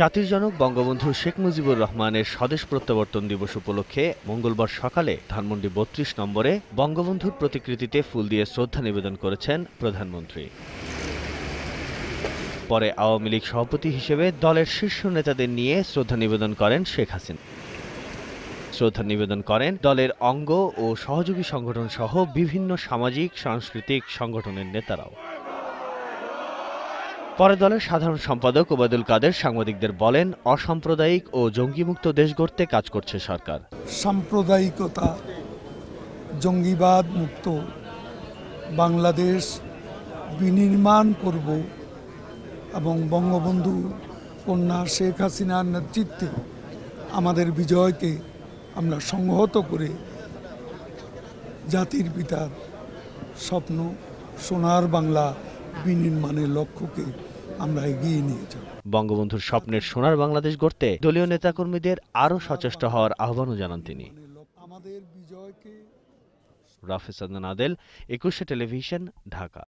জাতির জনক বঙ্গবন্ধু শেখ মুজিবুর রহমানের স্বদেশ প্রত্যাবর্তন দিবস উপলক্ষে মঙ্গলবার সকালে ধানমন্ডি বত্রিশ নম্বরে বঙ্গবন্ধুর প্রতিকৃতিতে ফুল দিয়ে শ্রদ্ধা নিবেদন করেছেন প্রধানমন্ত্রী পরে আওয়ামী লীগ সভাপতি হিসেবে দলের শীর্ষ নেতাদের নিয়ে শ্রদ্ধা নিবেদন করেন শেখ হাসিনা শ্রদ্ধা নিবেদন করেন দলের অঙ্গ ও সহযোগী সংগঠন সহ বিভিন্ন সামাজিক সাংস্কৃতিক সংগঠনের নেতারাও পরে দলের সাধারণ সম্পাদক ওবায়দুল কাদের সাংবাদিকদের বলেন অসাম্প্রদায়িক ও জঙ্গিমুক্ত দেশ গড়তে কাজ করছে সরকার সাম্প্রদায়িকতা জঙ্গিবাদ মুক্ত বাংলাদেশ বিনির্মাণ করব এবং বঙ্গবন্ধু কন্যা শেখ হাসিনার নেতৃত্বে আমাদের বিজয়কে আমরা সংহত করে জাতির পিতার স্বপ্ন সোনার বাংলা বিনির্মাণের লক্ষ্যকে আমরা এগিয়ে নিয়ে যাব বঙ্গবন্ধুর স্বপ্নের সোনার বাংলাদেশ গড়তে দলীয় নেতাকর্মীদের আরও সচেষ্ট হওয়ার আহ্বানও জানান তিনি রাফেজ আদেল একুশে টেলিভিশন ঢাকা